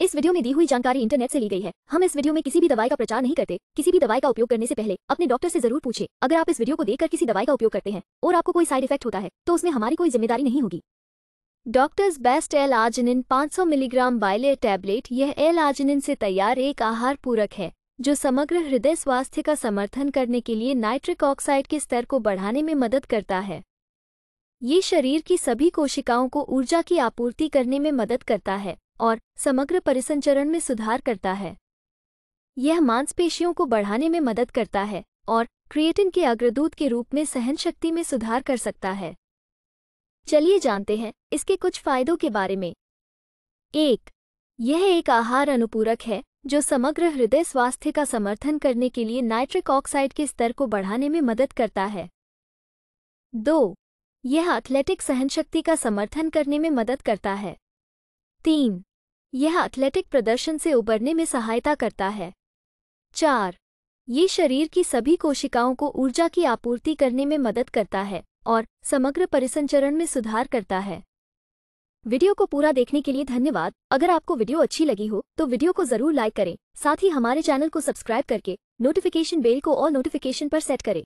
इस वीडियो में दी हुई जानकारी इंटरनेट से ली गई है हम इस वीडियो में किसी भी दवाई का प्रचार नहीं करते किसी भी दवाई का उपयोग करने से पहले अपने डॉक्टर से जरूर पूछे अगर आप इस वीडियो को देखकर किसी दवाई का उपयोग करते हैं और आपको कोई साइड इफेक्ट होता है तो उसमें हमारी कोई जिम्मेदारी नहीं होगी डॉक्टर्स बेस्ट एल आर्जिनिन पांच मिलीग्राम बाइले टैबलेट यह एल आर्जिनिन से तैयार एक आहार पूरक है जो समग्र हृदय स्वास्थ्य का समर्थन करने के लिए नाइट्रिक ऑक्साइड के स्तर को बढ़ाने में मदद करता है ये शरीर की सभी कोशिकाओं को ऊर्जा की आपूर्ति करने में मदद करता है और समग्र परिसंचरण में सुधार करता है यह मांसपेशियों को बढ़ाने में मदद करता है और क्रिएटिन के अग्रदूत के रूप में सहन शक्ति में सुधार कर सकता है चलिए जानते हैं इसके कुछ फायदों के बारे में एक यह एक आहार अनुपूरक है जो समग्र हृदय स्वास्थ्य का समर्थन करने के लिए नाइट्रिक ऑक्साइड के स्तर को बढ़ाने में मदद करता है दो यह एथलेटिक सहनशक्ति का समर्थन करने में मदद करता है तीन यह एथलेटिक प्रदर्शन से उबरने में सहायता करता है चार ये शरीर की सभी कोशिकाओं को ऊर्जा की आपूर्ति करने में मदद करता है और समग्र परिसंचरण में सुधार करता है वीडियो को पूरा देखने के लिए धन्यवाद अगर आपको वीडियो अच्छी लगी हो तो वीडियो को जरूर लाइक करें साथ ही हमारे चैनल को सब्सक्राइब करके नोटिफिकेशन बेल को और नोटिफिकेशन पर सेट करें